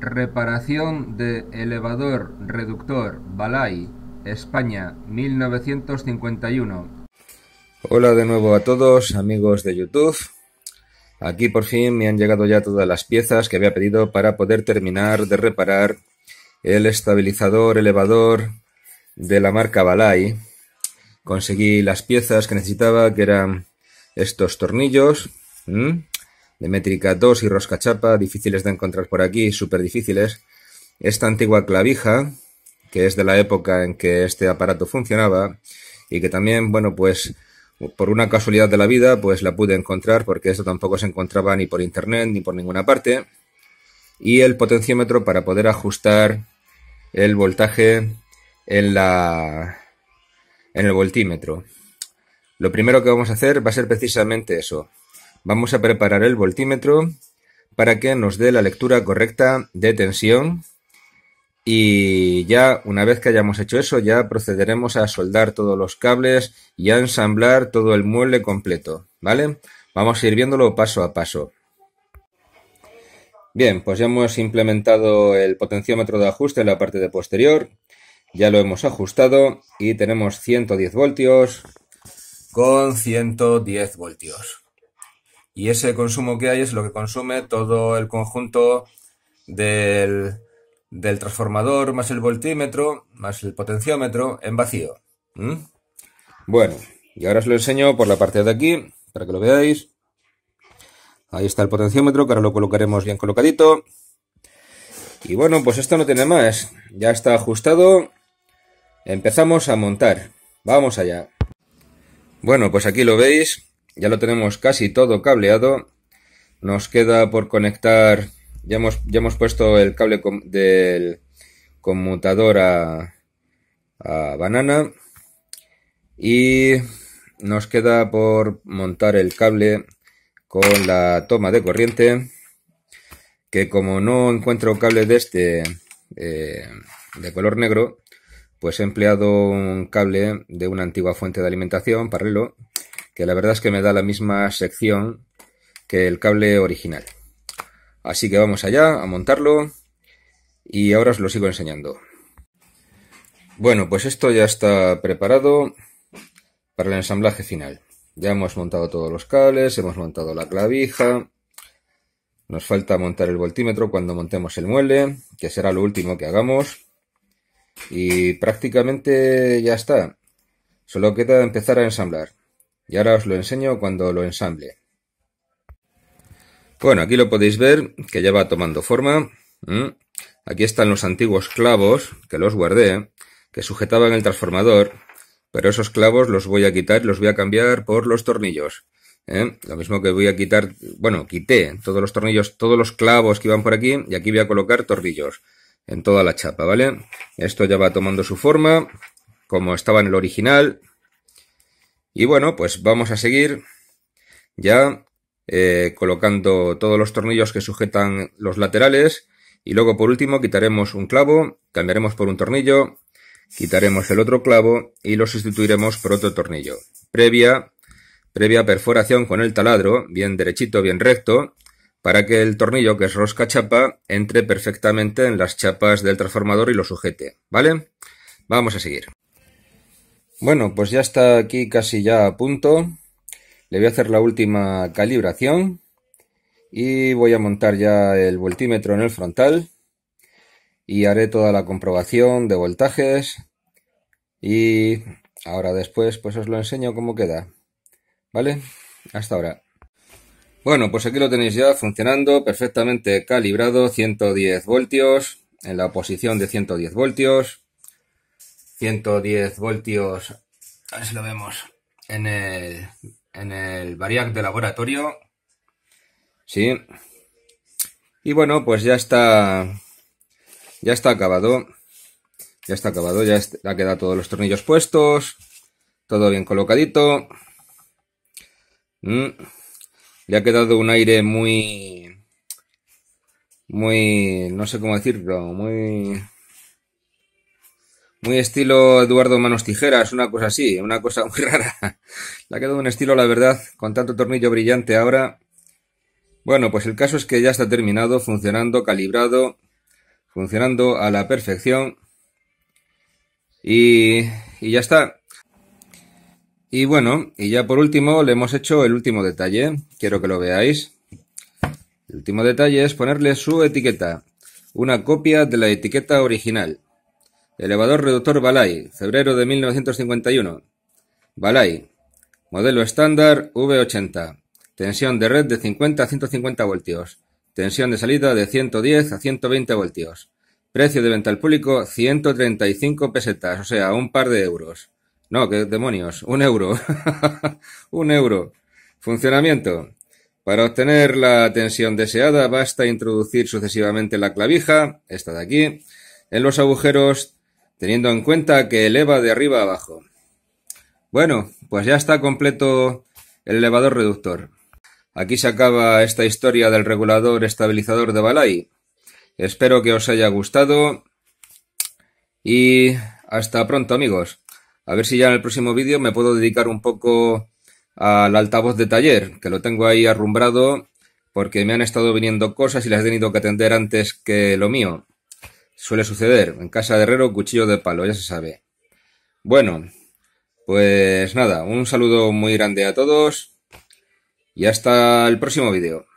Reparación de elevador reductor Balay, España, 1951. Hola de nuevo a todos, amigos de YouTube. Aquí por fin me han llegado ya todas las piezas que había pedido para poder terminar de reparar el estabilizador elevador de la marca Balay. Conseguí las piezas que necesitaba, que eran estos tornillos de métrica 2 y rosca chapa, difíciles de encontrar por aquí, súper difíciles. Esta antigua clavija, que es de la época en que este aparato funcionaba, y que también, bueno, pues por una casualidad de la vida, pues la pude encontrar, porque esto tampoco se encontraba ni por internet ni por ninguna parte. Y el potenciómetro para poder ajustar el voltaje en la en el voltímetro. Lo primero que vamos a hacer va a ser precisamente eso, Vamos a preparar el voltímetro para que nos dé la lectura correcta de tensión y ya una vez que hayamos hecho eso ya procederemos a soldar todos los cables y a ensamblar todo el mueble completo, ¿vale? Vamos a ir viéndolo paso a paso. Bien, pues ya hemos implementado el potenciómetro de ajuste en la parte de posterior, ya lo hemos ajustado y tenemos 110 voltios con 110 voltios y ese consumo que hay es lo que consume todo el conjunto del, transformador, más el voltímetro, más el potenciómetro en vacío. Bueno, y ahora os lo enseño por la parte de aquí, para que lo veáis. Ahí está el potenciómetro, que ahora lo colocaremos bien colocadito. Y bueno, pues esto no tiene más. Ya está ajustado. Empezamos a montar. Vamos allá. Bueno, pues aquí lo veis ya lo tenemos casi todo cableado. Nos queda por conectar, ya hemos, ya hemos puesto el cable del conmutador a, banana y nos queda por montar el cable con la toma de corriente que como no encuentro cable de este eh, de color negro pues he empleado un cable de una antigua fuente de alimentación paralelo que la verdad es que me da la misma sección que el cable original. Así que vamos allá a montarlo y ahora os lo sigo enseñando. Bueno, pues esto ya está preparado para el ensamblaje final. Ya hemos montado todos los cables, hemos montado la clavija, nos falta montar el voltímetro cuando montemos el muelle, que será lo último que hagamos. Y prácticamente ya está. Solo queda empezar a ensamblar. Y ahora os lo enseño cuando lo ensamble. Bueno, aquí lo podéis ver, que ya va tomando forma. Mm. Aquí están los antiguos clavos, que los guardé, que sujetaban el transformador, pero esos clavos los voy a quitar los voy a cambiar por los tornillos. ¿eh? Lo mismo que voy a quitar, bueno, quité todos los tornillos, todos los clavos que iban por aquí, y aquí voy a colocar tornillos en toda la chapa, ¿vale? Esto ya va tomando su forma, como estaba en el original, y bueno, pues vamos a seguir ya eh, colocando todos los tornillos que sujetan los laterales y luego por último quitaremos un clavo, cambiaremos por un tornillo, quitaremos el otro clavo y lo sustituiremos por otro tornillo. Previa, previa perforación con el taladro, bien derechito, bien recto, para que el tornillo que es rosca chapa entre perfectamente en las chapas del transformador y lo sujete, ¿vale? Vamos a seguir. Bueno, pues ya está aquí casi ya a punto. Le voy a hacer la última calibración y voy a montar ya el voltímetro en el frontal y haré toda la comprobación de voltajes y ahora después pues os lo enseño cómo queda. ¿Vale? Hasta ahora. Bueno, pues aquí lo tenéis ya funcionando perfectamente calibrado, 110 voltios, en la posición de 110 voltios. 110 voltios, a ver si lo vemos, en el, en el variac de laboratorio. Sí. Y bueno, pues ya está, ya está acabado. Ya está acabado, ya, ha quedado todos los tornillos puestos, todo bien colocadito. Mm. Le ha quedado un aire muy, muy, no sé cómo decirlo, muy muy estilo Eduardo Manos Tijeras, una cosa así, una cosa muy rara. Le ha quedado un estilo, la verdad, con tanto tornillo brillante ahora. Bueno, pues el caso es que ya está terminado, funcionando, calibrado, funcionando a la perfección. Y, y ya está. Y bueno, y ya por último le hemos hecho el último detalle. Quiero que lo veáis. El último detalle es ponerle su etiqueta, una copia de la etiqueta original. Elevador reductor Balay, febrero de 1951. Balay. Modelo estándar V80. Tensión de red de 50 a 150 voltios. Tensión de salida de 110 a 120 voltios. Precio de venta al público 135 pesetas, o sea, un par de euros. No, qué demonios, un euro. un euro. Funcionamiento. Para obtener la tensión deseada basta introducir sucesivamente la clavija, esta de aquí, en los agujeros teniendo en cuenta que eleva de arriba a abajo. Bueno, pues ya está completo el elevador reductor. Aquí se acaba esta historia del regulador estabilizador de Balai. Espero que os haya gustado y hasta pronto amigos. A ver si ya en el próximo vídeo me puedo dedicar un poco al altavoz de taller, que lo tengo ahí arrumbrado porque me han estado viniendo cosas y las he tenido que atender antes que lo mío. Suele suceder. En casa de herrero, cuchillo de palo, ya se sabe. Bueno, pues nada, un saludo muy grande a todos y hasta el próximo vídeo.